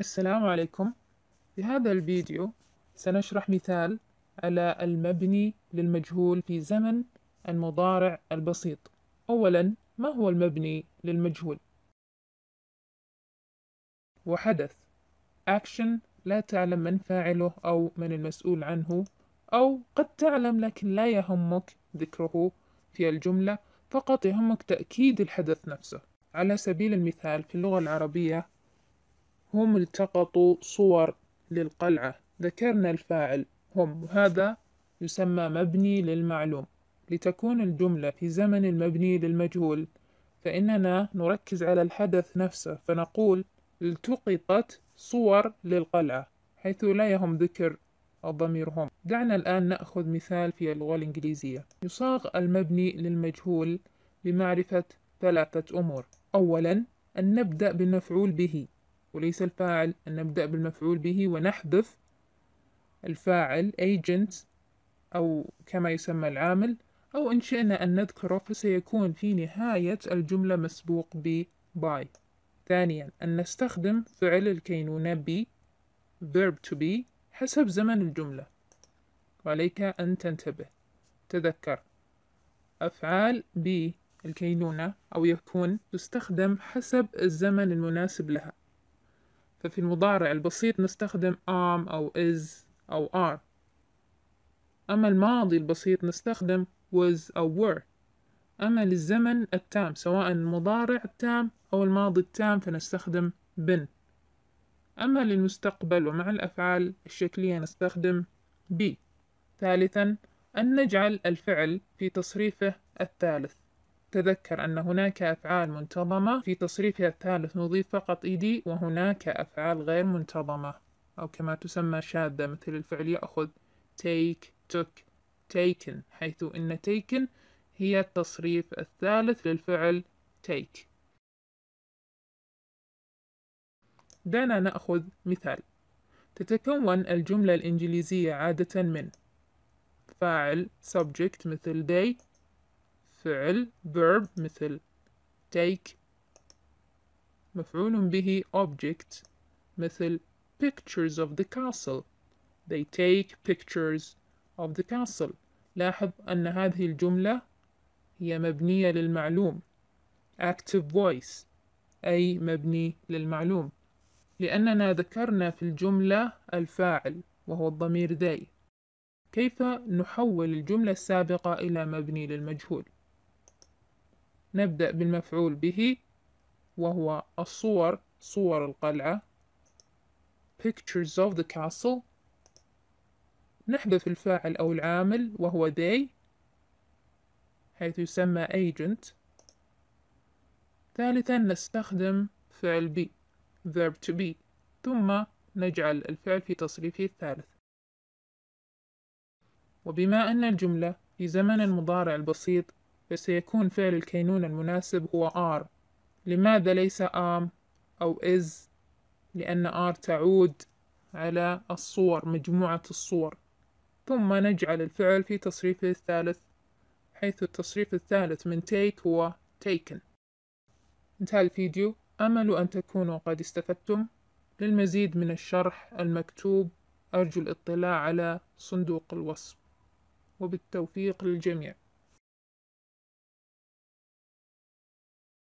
السلام عليكم في هذا الفيديو سنشرح مثال على المبني للمجهول في زمن المضارع البسيط أولا ما هو المبني للمجهول؟ وحدث action لا تعلم من فاعله أو من المسؤول عنه أو قد تعلم لكن لا يهمك ذكره في الجملة فقط يهمك تأكيد الحدث نفسه على سبيل المثال في اللغة العربية هم التقطوا صور للقلعة ذكرنا الفاعل هم هذا يسمى مبني للمعلوم لتكون الجملة في زمن المبني للمجهول فإننا نركز على الحدث نفسه فنقول التقطت صور للقلعة حيث لا يهم ذكر الضمير هم دعنا الآن نأخذ مثال في اللغة الإنجليزية يصاغ المبني للمجهول بمعرفة ثلاثة أمور أولا أن نبدأ بالمفعول به وليس الفاعل أن نبدأ بالمفعول به ونحذف الفاعل agent أو كما يسمى العامل أو إن شئنا أن نذكره فسيكون في نهاية الجملة مسبوق ب by ثانيا أن نستخدم فعل الكينونة be verb to be حسب زمن الجملة وعليك أن تنتبه تذكر أفعال ب الكينونة أو يكون تستخدم حسب الزمن المناسب لها ففي المضارع البسيط نستخدم am أو is أو are أما الماضي البسيط نستخدم was أو were أما للزمن التام سواء المضارع التام أو الماضي التام فنستخدم been أما للمستقبل ومع الأفعال الشكلية نستخدم be ثالثا أن نجعل الفعل في تصريفه الثالث تذكر أن هناك أفعال منتظمة في تصريفها الثالث نضيف فقط إيدي وهناك أفعال غير منتظمة أو كما تسمى شاذة مثل الفعل يأخذ take took taken حيث إن taken هي التصريف الثالث للفعل take دعنا نأخذ مثال تتكون الجملة الإنجليزية عادة من فاعل subject مثل they فعل verb مثل take مفعول به object مثل pictures of the castle they take pictures of the castle لاحظ أن هذه الجملة هي مبنية للمعلوم active voice أي مبني للمعلوم لأننا ذكرنا في الجملة الفاعل وهو الضمير they كيف نحول الجملة السابقة إلى مبني للمجهول نبدأ بالمفعول به وهو الصور صور القلعة pictures of the castle نحذف الفاعل أو العامل وهو they حيث يسمى agent ثالثا نستخدم فعل be verb to be ثم نجعل الفعل في تصريفه الثالث وبما أن الجملة في زمن المضارع البسيط فسيكون فعل الكينونة المناسب هو آر لماذا ليس am أو is لأن آر تعود على الصور مجموعة الصور ثم نجعل الفعل في تصريفه الثالث حيث التصريف الثالث من take هو taken انتهى الفيديو أمل أن تكونوا قد استفدتم للمزيد من الشرح المكتوب أرجو الاطلاع على صندوق الوصف وبالتوفيق للجميع